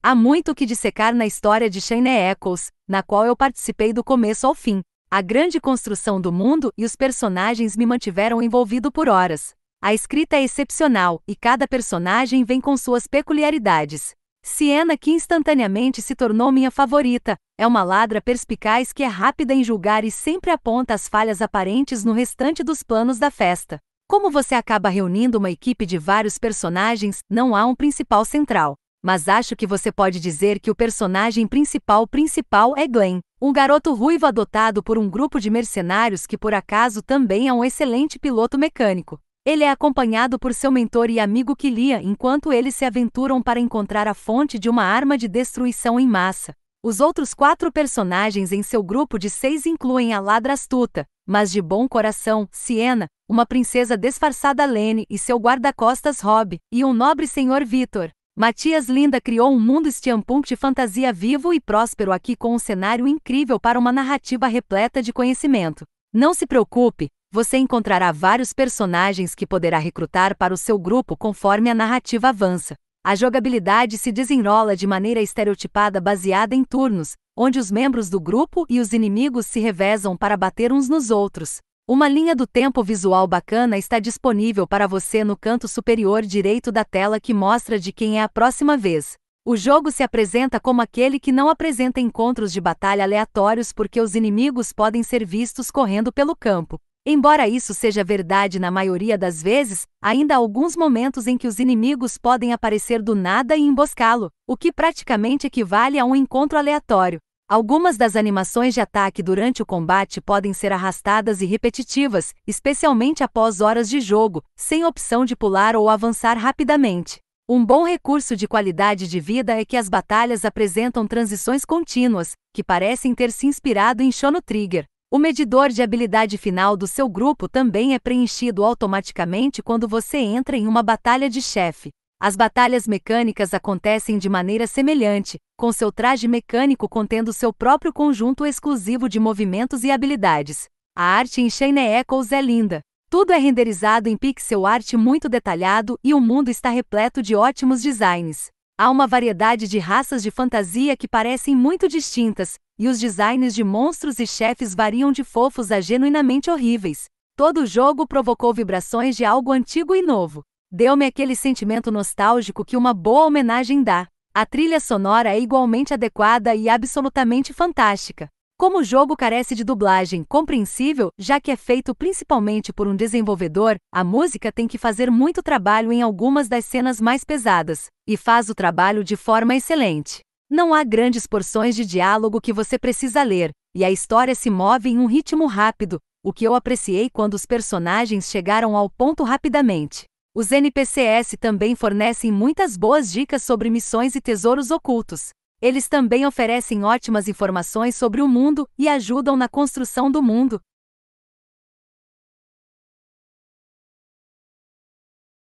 Há muito que dissecar na história de Shane Eccles, na qual eu participei do começo ao fim. A grande construção do mundo e os personagens me mantiveram envolvido por horas. A escrita é excepcional e cada personagem vem com suas peculiaridades. Siena, que instantaneamente se tornou minha favorita, é uma ladra perspicaz que é rápida em julgar e sempre aponta as falhas aparentes no restante dos planos da festa. Como você acaba reunindo uma equipe de vários personagens, não há um principal central mas acho que você pode dizer que o personagem principal principal é Glenn, um garoto ruivo adotado por um grupo de mercenários que por acaso também é um excelente piloto mecânico. Ele é acompanhado por seu mentor e amigo Kilia enquanto eles se aventuram para encontrar a fonte de uma arma de destruição em massa. Os outros quatro personagens em seu grupo de seis incluem a ladra astuta, mas de bom coração, Siena, uma princesa disfarçada Lene e seu guarda-costas Rob, e um nobre senhor Vitor. Matias Linda criou um mundo steampunk de fantasia vivo e próspero aqui com um cenário incrível para uma narrativa repleta de conhecimento. Não se preocupe, você encontrará vários personagens que poderá recrutar para o seu grupo conforme a narrativa avança. A jogabilidade se desenrola de maneira estereotipada baseada em turnos, onde os membros do grupo e os inimigos se revezam para bater uns nos outros. Uma linha do tempo visual bacana está disponível para você no canto superior direito da tela que mostra de quem é a próxima vez. O jogo se apresenta como aquele que não apresenta encontros de batalha aleatórios porque os inimigos podem ser vistos correndo pelo campo. Embora isso seja verdade na maioria das vezes, ainda há alguns momentos em que os inimigos podem aparecer do nada e emboscá-lo, o que praticamente equivale a um encontro aleatório. Algumas das animações de ataque durante o combate podem ser arrastadas e repetitivas, especialmente após horas de jogo, sem opção de pular ou avançar rapidamente. Um bom recurso de qualidade de vida é que as batalhas apresentam transições contínuas, que parecem ter se inspirado em Shono Trigger. O medidor de habilidade final do seu grupo também é preenchido automaticamente quando você entra em uma batalha de chefe. As batalhas mecânicas acontecem de maneira semelhante, com seu traje mecânico contendo seu próprio conjunto exclusivo de movimentos e habilidades. A arte em Shane Echoes é linda. Tudo é renderizado em pixel art muito detalhado e o mundo está repleto de ótimos designs. Há uma variedade de raças de fantasia que parecem muito distintas, e os designs de monstros e chefes variam de fofos a genuinamente horríveis. Todo o jogo provocou vibrações de algo antigo e novo. Deu-me aquele sentimento nostálgico que uma boa homenagem dá. A trilha sonora é igualmente adequada e absolutamente fantástica. Como o jogo carece de dublagem compreensível, já que é feito principalmente por um desenvolvedor, a música tem que fazer muito trabalho em algumas das cenas mais pesadas, e faz o trabalho de forma excelente. Não há grandes porções de diálogo que você precisa ler, e a história se move em um ritmo rápido, o que eu apreciei quando os personagens chegaram ao ponto rapidamente. Os NPCs também fornecem muitas boas dicas sobre missões e tesouros ocultos. Eles também oferecem ótimas informações sobre o mundo e ajudam na construção do mundo,